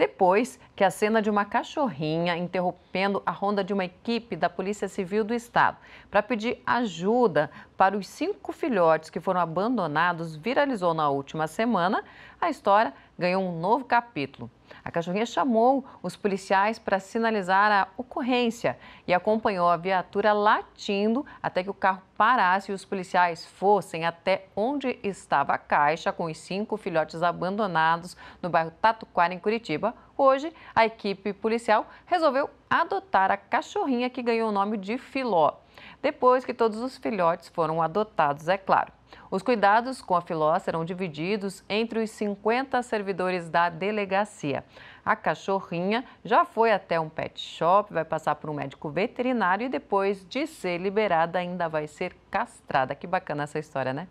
depois que a cena de uma cachorrinha interrompendo a ronda de uma equipe da Polícia Civil do Estado para pedir ajuda para os cinco filhotes que foram abandonados viralizou na última semana, a história ganhou um novo capítulo. A cachorrinha chamou os policiais para sinalizar a ocorrência e acompanhou a viatura latindo até que o carro parasse e os policiais fossem até onde estava a caixa com os cinco filhotes abandonados no bairro Tatuquara, em Curitiba. Hoje, a equipe policial resolveu adotar a cachorrinha que ganhou o nome de Filó, depois que todos os filhotes foram adotados, é claro. Os cuidados com a filó serão divididos entre os 50 servidores da delegacia. A cachorrinha já foi até um pet shop, vai passar por um médico veterinário e depois de ser liberada ainda vai ser castrada. Que bacana essa história, né?